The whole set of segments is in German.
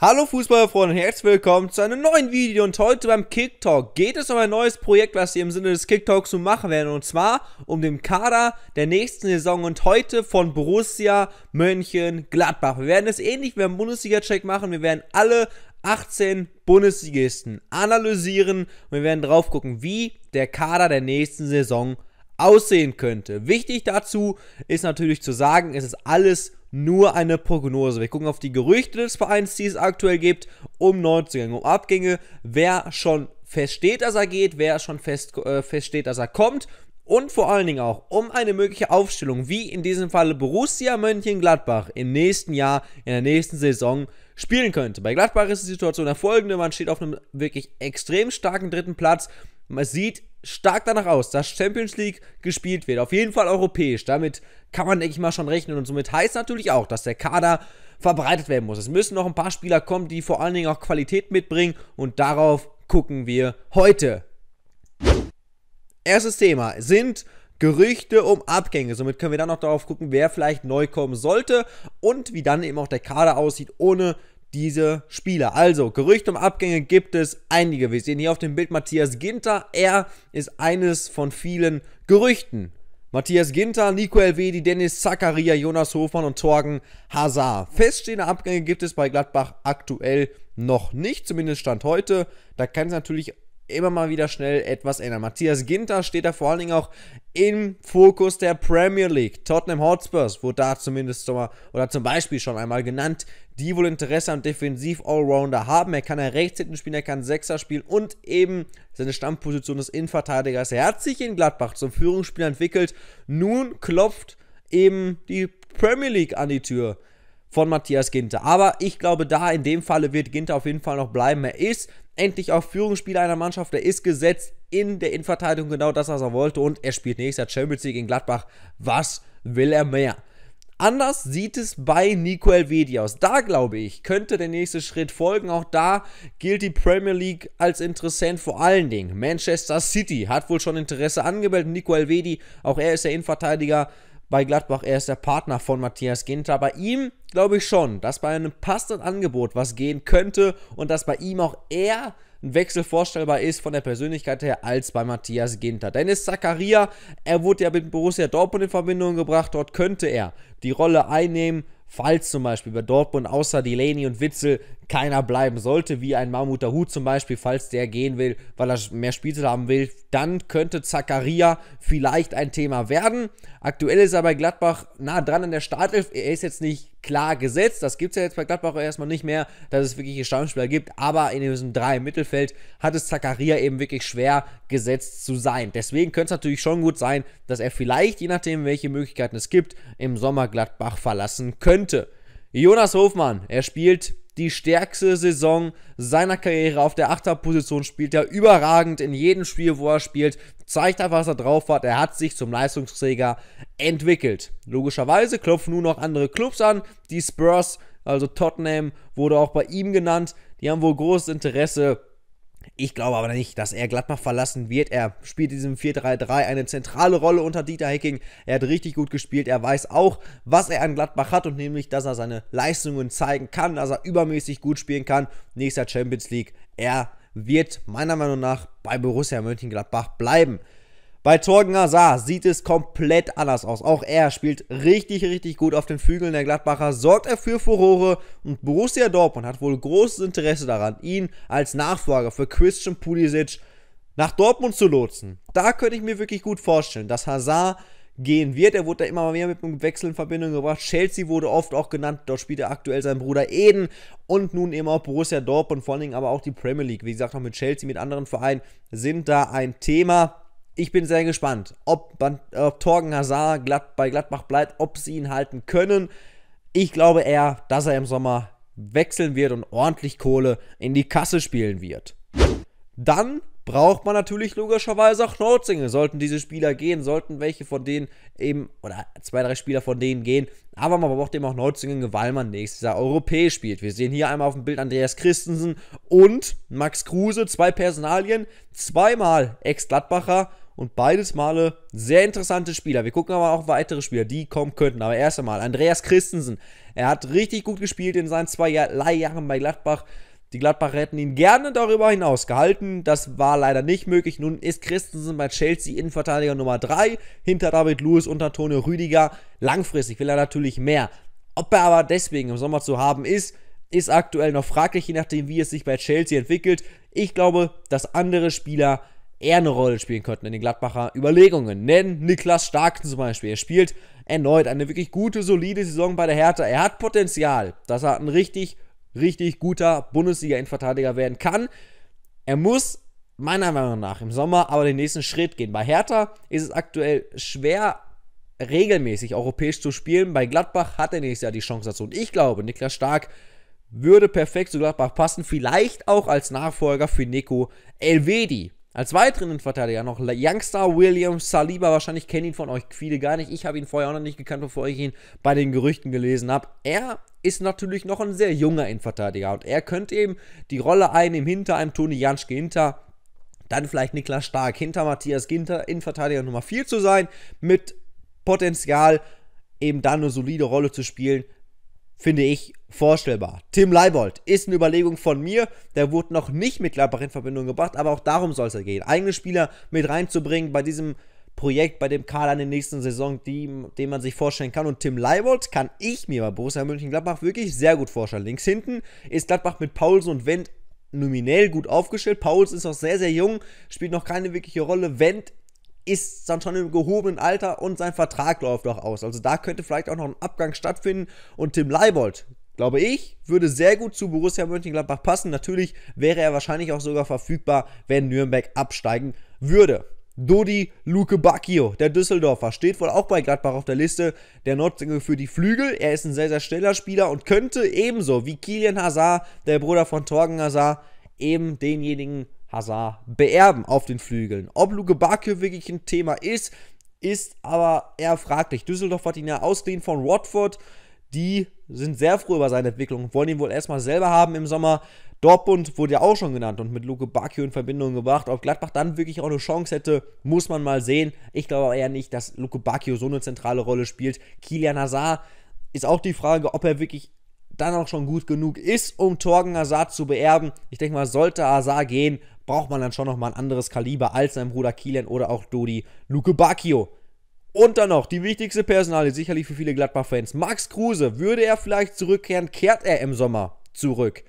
Hallo Fußballfreunde herzlich willkommen zu einem neuen Video und heute beim Kicktalk geht es um ein neues Projekt, was wir im Sinne des Kicktalks so machen werden und zwar um den Kader der nächsten Saison und heute von Borussia Mönchengladbach. Wir werden es ähnlich wie beim Bundesliga-Check machen, wir werden alle 18 Bundesligisten analysieren und wir werden drauf gucken, wie der Kader der nächsten Saison aussehen könnte. Wichtig dazu ist natürlich zu sagen, es ist alles nur eine Prognose. Wir gucken auf die Gerüchte des Vereins, die es aktuell gibt, um Neuzugänge, um Abgänge, wer schon feststeht, dass er geht, wer schon fest, äh, feststeht, dass er kommt und vor allen Dingen auch um eine mögliche Aufstellung, wie in diesem Falle Borussia Mönchengladbach im nächsten Jahr, in der nächsten Saison spielen könnte. Bei Gladbach ist die Situation der folgende, man steht auf einem wirklich extrem starken dritten Platz, man sieht stark danach aus, dass Champions League gespielt wird. Auf jeden Fall europäisch. Damit kann man, denke ich mal, schon rechnen. Und somit heißt natürlich auch, dass der Kader verbreitet werden muss. Es müssen noch ein paar Spieler kommen, die vor allen Dingen auch Qualität mitbringen. Und darauf gucken wir heute. Erstes Thema sind Gerüchte um Abgänge. Somit können wir dann noch darauf gucken, wer vielleicht neu kommen sollte und wie dann eben auch der Kader aussieht, ohne diese Spieler. Also, Gerüchte um Abgänge gibt es einige. Wir sehen hier auf dem Bild Matthias Ginter. Er ist eines von vielen Gerüchten. Matthias Ginter, Nico Elvedi, Dennis Zakaria, Jonas Hofmann und Torgen Hazard. Feststehende Abgänge gibt es bei Gladbach aktuell noch nicht, zumindest Stand heute. Da kann es natürlich immer mal wieder schnell etwas ändern. Matthias Ginter steht da vor allen Dingen auch im Fokus der Premier League. Tottenham Hotspurs wurde da zumindest mal, oder zum Beispiel schon einmal genannt, die wohl Interesse am Defensiv-Allrounder haben. Er kann ja rechts hinten spielen, er kann Sechser spielen und eben seine Stammposition des Innenverteidigers. Er hat sich in Gladbach zum Führungsspieler entwickelt. Nun klopft eben die Premier League an die Tür von Matthias Ginter. Aber ich glaube, da in dem Falle wird Ginter auf jeden Fall noch bleiben. Er ist endlich auch Führungsspieler einer Mannschaft. Er ist gesetzt in der Innenverteidigung genau das, was er wollte. Und er spielt nächstes Jahr Champions League in Gladbach. Was will er mehr? Anders sieht es bei Nico Elvedi aus. Da glaube ich, könnte der nächste Schritt folgen. Auch da gilt die Premier League als interessant. Vor allen Dingen Manchester City hat wohl schon Interesse angemeldet. Nico Elvedi, auch er ist der Innenverteidiger bei Gladbach. Er ist der Partner von Matthias Ginter. Bei ihm glaube ich schon, dass bei einem passenden Angebot was gehen könnte und dass bei ihm auch eher ein Wechsel vorstellbar ist von der Persönlichkeit her als bei Matthias Ginter. Dennis Zakaria, er wurde ja mit Borussia Dortmund in Verbindung gebracht. Dort könnte er die Rolle einnehmen falls zum Beispiel bei Dortmund außer Delaney und Witzel keiner bleiben sollte, wie ein Mahmoud Dahoud zum Beispiel, falls der gehen will, weil er mehr Spielzeit haben will, dann könnte Zakaria vielleicht ein Thema werden. Aktuell ist er bei Gladbach nah dran in der Startelf. Er ist jetzt nicht klar gesetzt. Das gibt es ja jetzt bei Gladbach erstmal nicht mehr, dass es wirkliche Stammspieler gibt. Aber in diesem drei Mittelfeld hat es Zakaria eben wirklich schwer gesetzt zu sein. Deswegen könnte es natürlich schon gut sein, dass er vielleicht, je nachdem, welche Möglichkeiten es gibt, im Sommer Gladbach verlassen könnte. Jonas Hofmann, er spielt die stärkste Saison seiner Karriere auf der Achterposition spielt er überragend in jedem Spiel, wo er spielt, zeigt einfach, was er drauf hat. Er hat sich zum Leistungsträger entwickelt. Logischerweise klopfen nun noch andere Clubs an. Die Spurs, also Tottenham wurde auch bei ihm genannt. Die haben wohl großes Interesse ich glaube aber nicht, dass er Gladbach verlassen wird. Er spielt in diesem 4-3-3 eine zentrale Rolle unter Dieter Hecking. Er hat richtig gut gespielt. Er weiß auch, was er an Gladbach hat und nämlich, dass er seine Leistungen zeigen kann, dass er übermäßig gut spielen kann. Nächster Champions League. Er wird meiner Meinung nach bei Borussia Mönchengladbach bleiben. Bei Torgen Hazard sieht es komplett anders aus. Auch er spielt richtig, richtig gut auf den Flügeln der Gladbacher, sorgt er für Furore und Borussia Dortmund hat wohl großes Interesse daran, ihn als Nachfolger für Christian Pulisic nach Dortmund zu lotsen. Da könnte ich mir wirklich gut vorstellen, dass Hazard gehen wird. Er wurde da immer mehr mit dem Wechsel in Verbindung gebracht. Chelsea wurde oft auch genannt. Dort spielt er aktuell sein Bruder Eden und nun eben auch Borussia Dortmund, vor allen Dingen aber auch die Premier League. Wie gesagt, noch mit Chelsea, mit anderen Vereinen sind da ein Thema ich bin sehr gespannt, ob, ob Torgen Hazard glatt, bei Gladbach bleibt, ob sie ihn halten können. Ich glaube eher, dass er im Sommer wechseln wird und ordentlich Kohle in die Kasse spielen wird. Dann braucht man natürlich logischerweise auch Notzinge. Sollten diese Spieler gehen, sollten welche von denen eben, oder zwei, drei Spieler von denen gehen, aber man braucht eben auch Notzinge, weil man nächstes Jahr europäisch spielt. Wir sehen hier einmal auf dem Bild Andreas Christensen und Max Kruse, zwei Personalien, zweimal Ex-Gladbacher und beides Male sehr interessante Spieler. Wir gucken aber auch weitere Spieler, die kommen könnten. Aber erst einmal Andreas Christensen. Er hat richtig gut gespielt in seinen zwei Jahr Leihjahren bei Gladbach. Die Gladbach hätten ihn gerne darüber hinaus gehalten. Das war leider nicht möglich. Nun ist Christensen bei Chelsea Innenverteidiger Nummer 3 hinter David Lewis und Antonio Rüdiger. Langfristig will er natürlich mehr. Ob er aber deswegen im Sommer zu haben ist, ist aktuell noch fraglich, je nachdem, wie es sich bei Chelsea entwickelt. Ich glaube, dass andere Spieler eher eine Rolle spielen könnten in den Gladbacher Überlegungen. Nennen Niklas Stark zum Beispiel. Er spielt erneut eine wirklich gute, solide Saison bei der Hertha. Er hat Potenzial, dass er ein richtig, richtig guter Bundesliga-Innenverteidiger werden kann. Er muss meiner Meinung nach im Sommer aber den nächsten Schritt gehen. Bei Hertha ist es aktuell schwer, regelmäßig europäisch zu spielen. Bei Gladbach hat er nächstes Jahr die Chance dazu. Und ich glaube, Niklas Stark würde perfekt zu Gladbach passen. Vielleicht auch als Nachfolger für Nico Elvedi. Als weiteren Verteidiger noch Youngster William Saliba. Wahrscheinlich kennen ihn von euch viele gar nicht. Ich habe ihn vorher auch noch nicht gekannt, bevor ich ihn bei den Gerüchten gelesen habe. Er ist natürlich noch ein sehr junger Innenverteidiger und er könnte eben die Rolle einnehmen hinter einem Toni Janschke hinter. Dann vielleicht Niklas Stark hinter Matthias Ginter, Innenverteidiger Nummer 4 zu sein, mit Potenzial eben dann eine solide Rolle zu spielen, finde ich vorstellbar. Tim Leibold ist eine Überlegung von mir. Der wurde noch nicht mit Gladbach in Verbindung gebracht, aber auch darum soll es ja gehen. Eigene Spieler mit reinzubringen bei diesem Projekt, bei dem Kader in der nächsten Saison, die, den man sich vorstellen kann. Und Tim Leibold kann ich mir bei Borussia Mönchengladbach wirklich sehr gut vorstellen. Links hinten ist Gladbach mit Paulsen und Wendt nominell gut aufgestellt. Pauls ist noch sehr, sehr jung, spielt noch keine wirkliche Rolle. Wendt ist dann schon im gehobenen Alter und sein Vertrag läuft noch aus. Also da könnte vielleicht auch noch ein Abgang stattfinden und Tim Leibold, glaube ich, würde sehr gut zu Borussia Mönchengladbach passen. Natürlich wäre er wahrscheinlich auch sogar verfügbar, wenn Nürnberg absteigen würde. Dodi Luke Bacchio, der Düsseldorfer, steht wohl auch bei Gladbach auf der Liste. Der Nordsinger für die Flügel. Er ist ein sehr, sehr schneller Spieler und könnte ebenso wie Kilian Hazard, der Bruder von Torgen Hazard, eben denjenigen Hazard beerben auf den Flügeln. Ob Luke Bakio wirklich ein Thema ist, ist aber eher fraglich. Düsseldorf hat ihn ja ausgeliehen von Watford. Die sind sehr froh über seine Entwicklung und wollen ihn wohl erstmal selber haben im Sommer. Dortmund wurde ja auch schon genannt und mit Luke Bakio in Verbindung gebracht. Ob Gladbach dann wirklich auch eine Chance hätte, muss man mal sehen. Ich glaube aber eher nicht, dass Luke Bakio so eine zentrale Rolle spielt. Kilian Hazard ist auch die Frage, ob er wirklich dann auch schon gut genug ist, um Torgen Hazard zu beerben. Ich denke mal, sollte Hazard gehen, braucht man dann schon nochmal ein anderes Kaliber als sein Bruder Kilian oder auch Dodi Luke Bacchio. Und dann noch die wichtigste Personalie, sicherlich für viele Gladbach-Fans. Max Kruse, würde er vielleicht zurückkehren, kehrt er im Sommer zurück.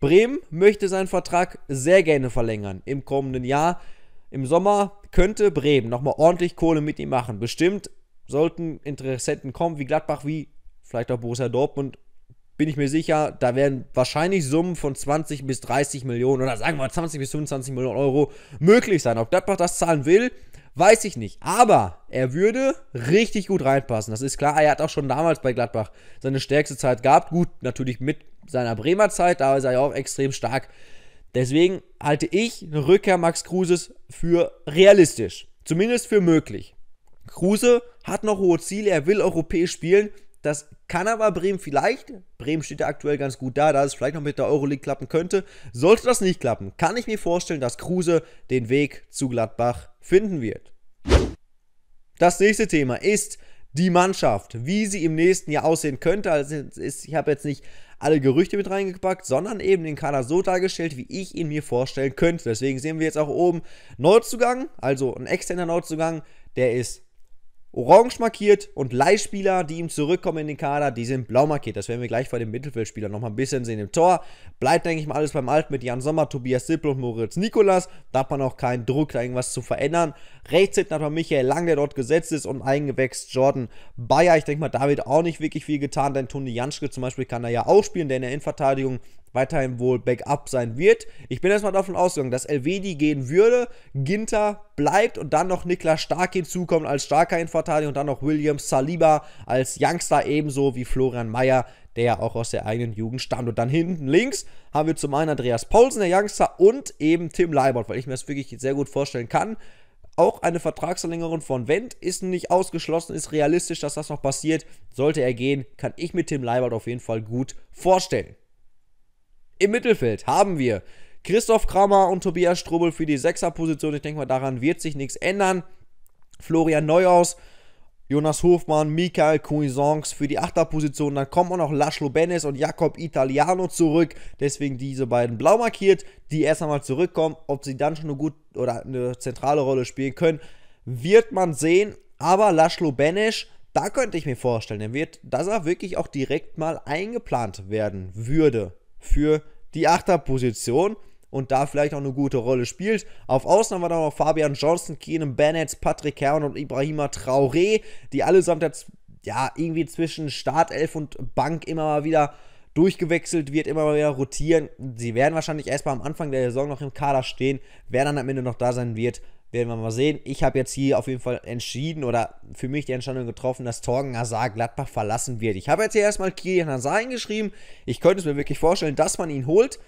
Bremen möchte seinen Vertrag sehr gerne verlängern im kommenden Jahr. Im Sommer könnte Bremen nochmal ordentlich Kohle mit ihm machen. Bestimmt sollten Interessenten kommen wie Gladbach, wie vielleicht auch Borussia Dortmund bin ich mir sicher, da werden wahrscheinlich Summen von 20 bis 30 Millionen oder sagen wir 20 bis 25 Millionen Euro möglich sein. Ob Gladbach das zahlen will, weiß ich nicht. Aber er würde richtig gut reinpassen. Das ist klar. Er hat auch schon damals bei Gladbach seine stärkste Zeit gehabt. Gut, natürlich mit seiner Bremer Zeit. Da ist er ja auch extrem stark. Deswegen halte ich eine Rückkehr Max Kruses für realistisch. Zumindest für möglich. Kruse hat noch hohe Ziele. Er will europäisch spielen. Das kann aber Bremen vielleicht. Bremen steht ja aktuell ganz gut da, da es vielleicht noch mit der Euroleague klappen könnte. Sollte das nicht klappen, kann ich mir vorstellen, dass Kruse den Weg zu Gladbach finden wird. Das nächste Thema ist die Mannschaft, wie sie im nächsten Jahr aussehen könnte. Also ich habe jetzt nicht alle Gerüchte mit reingepackt, sondern eben den Kader so dargestellt, wie ich ihn mir vorstellen könnte. Deswegen sehen wir jetzt auch oben Neuzugang, also ein externer Neuzugang, der ist orange markiert und Leihspieler, die ihm zurückkommen in den Kader, die sind blau markiert. Das werden wir gleich bei dem Mittelfeldspieler nochmal ein bisschen sehen. Im Tor bleibt, denke ich mal, alles beim Alten mit Jan Sommer, Tobias Sippel und Moritz Nikolas. Da hat man auch keinen Druck, da irgendwas zu verändern. Rechts hinten hat man Michael Lang, der dort gesetzt ist und eingewächst Jordan Bayer. Ich denke mal, da wird auch nicht wirklich viel getan, denn Toni Janschke zum Beispiel kann er ja auch spielen, der in der Innenverteidigung weiterhin wohl Backup sein wird. Ich bin erstmal davon ausgegangen, dass Elvedi gehen würde, Ginter bleibt und dann noch Niklas Stark hinzukommt als starker Innenverteidiger und dann noch William Saliba als Youngster ebenso wie Florian Mayer, der ja auch aus der eigenen Jugend stammt. Und dann hinten links haben wir zum einen Andreas Paulsen, der Youngster, und eben Tim Leibold, weil ich mir das wirklich sehr gut vorstellen kann, auch eine Vertragsverlängerung von Wendt ist nicht ausgeschlossen, ist realistisch, dass das noch passiert. Sollte er gehen, kann ich mit Tim Leibert auf jeden Fall gut vorstellen. Im Mittelfeld haben wir Christoph Kramer und Tobias Strubbel für die Sechserposition. Ich denke mal, daran wird sich nichts ändern. Florian Neuhaus Jonas Hofmann, Michael Cuisance für die Achterposition. Dann kommen auch noch Laszlo Benes und Jakob Italiano zurück. Deswegen diese beiden blau markiert, die erst einmal zurückkommen. Ob sie dann schon eine gut oder eine zentrale Rolle spielen können, wird man sehen. Aber Laszlo Benes, da könnte ich mir vorstellen, er wird, dass er wirklich auch direkt mal eingeplant werden würde für die Achterposition und da vielleicht auch eine gute Rolle spielt. Auf Außen haben wir dann noch Fabian Johnson, Keenan Bennett, Patrick Herrn und Ibrahima Traoré, die allesamt jetzt, ja, irgendwie zwischen Startelf und Bank immer mal wieder durchgewechselt wird, immer mal wieder rotieren. Sie werden wahrscheinlich erstmal am Anfang der Saison noch im Kader stehen. Wer dann am Ende noch da sein wird, werden wir mal sehen. Ich habe jetzt hier auf jeden Fall entschieden oder für mich die Entscheidung getroffen, dass Torgen Hazard Gladbach verlassen wird. Ich habe jetzt hier erstmal Kilian Hazard hingeschrieben. Ich könnte es mir wirklich vorstellen, dass man ihn holt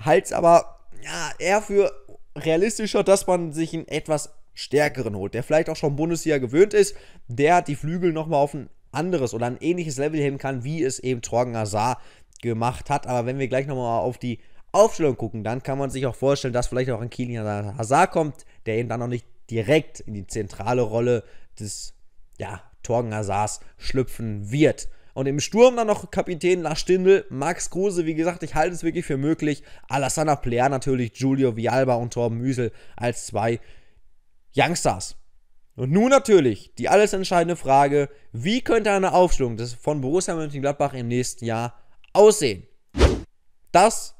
halte es aber ja, eher für realistischer, dass man sich einen etwas stärkeren holt, der vielleicht auch schon Bundesliga gewöhnt ist, der die Flügel nochmal auf ein anderes oder ein ähnliches Level heben kann, wie es eben Torgen Hazard gemacht hat. Aber wenn wir gleich nochmal auf die Aufstellung gucken, dann kann man sich auch vorstellen, dass vielleicht auch ein Kilian Hazard kommt, der eben dann noch nicht direkt in die zentrale Rolle des ja, Torgen Hazards schlüpfen wird. Und im Sturm dann noch Kapitän nach Stindl, Max Kruse, wie gesagt, ich halte es wirklich für möglich. Alassana Player natürlich, Giulio Vialba und Torben Müsel als zwei Youngstars. Und nun natürlich die alles entscheidende Frage, wie könnte eine Aufstellung des, von Borussia Mönchengladbach im nächsten Jahr aussehen? Das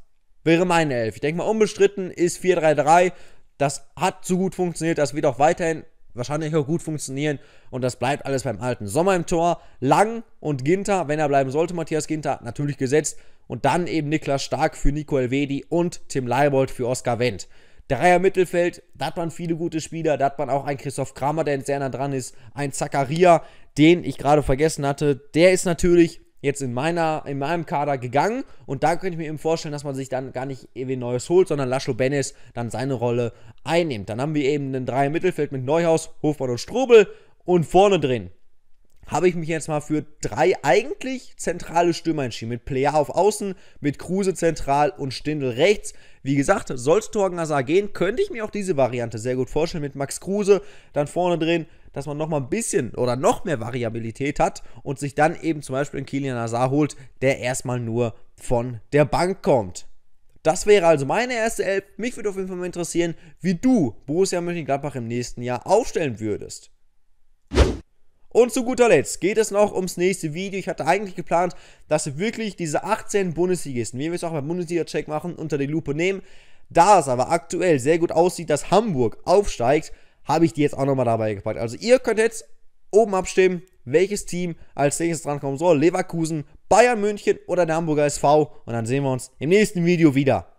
wäre meine Elf. Ich denke mal, unbestritten ist 4-3-3. Das hat so gut funktioniert, das wird auch weiterhin wahrscheinlich auch gut funktionieren und das bleibt alles beim Alten. Sommer im Tor, Lang und Ginter, wenn er bleiben sollte, Matthias Ginter, natürlich gesetzt und dann eben Niklas Stark für Nico Elvedi und Tim Leibold für Oskar Wendt. Dreier Mittelfeld, da hat man viele gute Spieler, da hat man auch einen Christoph Kramer, der in Serna dran ist, ein Zakaria, den ich gerade vergessen hatte, der ist natürlich jetzt in, meiner, in meinem Kader gegangen und da könnte ich mir eben vorstellen, dass man sich dann gar nicht irgendwie Neues holt, sondern Laszlo Benes dann seine Rolle einnimmt. Dann haben wir eben ein Dreier-Mittelfeld mit Neuhaus, Hofmann und Strobel und vorne drin habe ich mich jetzt mal für drei eigentlich zentrale Stürmer entschieden. Mit Player auf Außen, mit Kruse zentral und Stindel rechts. Wie gesagt, soll Torgen Hazard gehen, könnte ich mir auch diese Variante sehr gut vorstellen. Mit Max Kruse dann vorne drin, dass man nochmal ein bisschen oder noch mehr Variabilität hat und sich dann eben zum Beispiel einen Kilian Hazard holt, der erstmal nur von der Bank kommt. Das wäre also meine erste Elf. Mich würde auf jeden Fall mal interessieren, wie du Borussia Mönchengladbach im nächsten Jahr aufstellen würdest. Und zu guter Letzt geht es noch ums nächste Video. Ich hatte eigentlich geplant, dass wirklich diese 18 Bundesligisten, wie wir es auch beim Bundesliga-Check machen, unter die Lupe nehmen. Da es aber aktuell sehr gut aussieht, dass Hamburg aufsteigt, habe ich die jetzt auch nochmal dabei gepackt. Also ihr könnt jetzt oben abstimmen, welches Team als nächstes drankommen soll. Leverkusen, Bayern München oder der Hamburger SV. Und dann sehen wir uns im nächsten Video wieder.